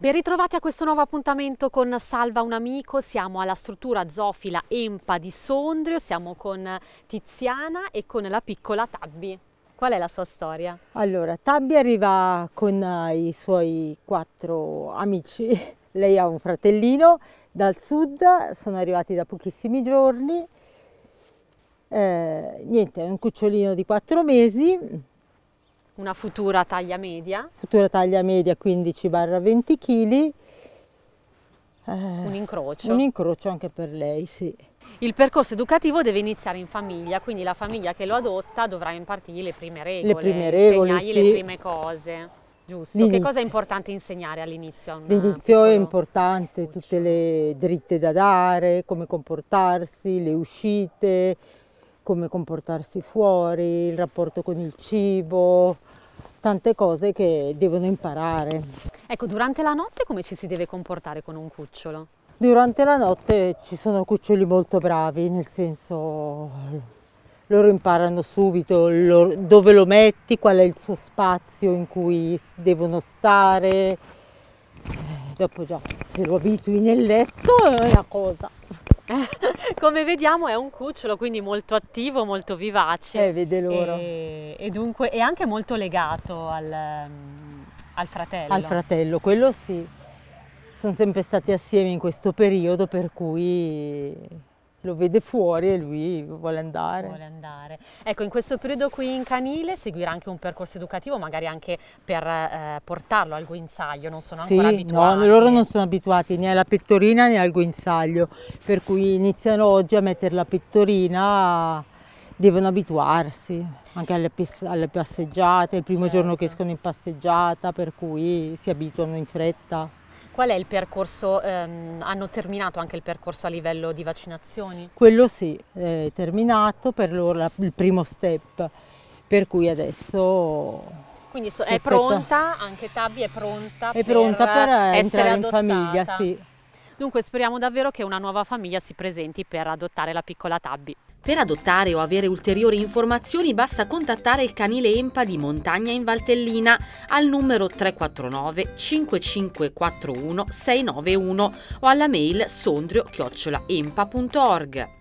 Ben ritrovati a questo nuovo appuntamento con Salva un amico, siamo alla struttura zoofila Empa di Sondrio, siamo con Tiziana e con la piccola Tabby. Qual è la sua storia? Allora, Tabby arriva con eh, i suoi quattro amici, lei ha un fratellino dal sud, sono arrivati da pochissimi giorni, eh, niente, è un cucciolino di quattro mesi, una futura taglia media? Futura taglia media 15-20 kg. un eh, incrocio? Un incrocio anche per lei, sì. Il percorso educativo deve iniziare in famiglia, quindi la famiglia che lo adotta dovrà impartirgli le prime regole, le prime regole insegnargli sì. le prime cose. Giusto, che cosa è importante insegnare all'inizio? L'inizio è importante, tutte le dritte da dare, come comportarsi, le uscite, come comportarsi fuori, il rapporto con il cibo, tante cose che devono imparare. Ecco, durante la notte come ci si deve comportare con un cucciolo? Durante la notte ci sono cuccioli molto bravi, nel senso loro imparano subito loro, dove lo metti, qual è il suo spazio in cui devono stare. Eh, dopo già se lo abitui nel letto è una cosa. Come vediamo è un cucciolo, quindi molto attivo, molto vivace. Eh, vede loro. E, e dunque è anche molto legato al, mm, al fratello. Al fratello, quello sì. Sono sempre stati assieme in questo periodo per cui lo vede fuori e lui vuole andare. vuole andare. Ecco, in questo periodo qui in canile seguirà anche un percorso educativo, magari anche per eh, portarlo al guinzaglio, non sono sì, ancora abituati. No, loro non sono abituati né alla pettorina né al guinzaglio, per cui iniziano oggi a mettere la pettorina, devono abituarsi anche alle, alle passeggiate, il primo certo. giorno che certo. escono in passeggiata, per cui si abituano in fretta. Qual è il percorso? Ehm, hanno terminato anche il percorso a livello di vaccinazioni? Quello sì, è terminato per loro la, il primo step, per cui adesso... Quindi so, è aspetta. pronta, anche Tabi è pronta è pronta per essere entrare in famiglia, sì. Dunque speriamo davvero che una nuova famiglia si presenti per adottare la piccola Tabby. Per adottare o avere ulteriori informazioni basta contattare il canile EMPA di Montagna in Valtellina al numero 349 5541 691 o alla mail sondrio-empa.org.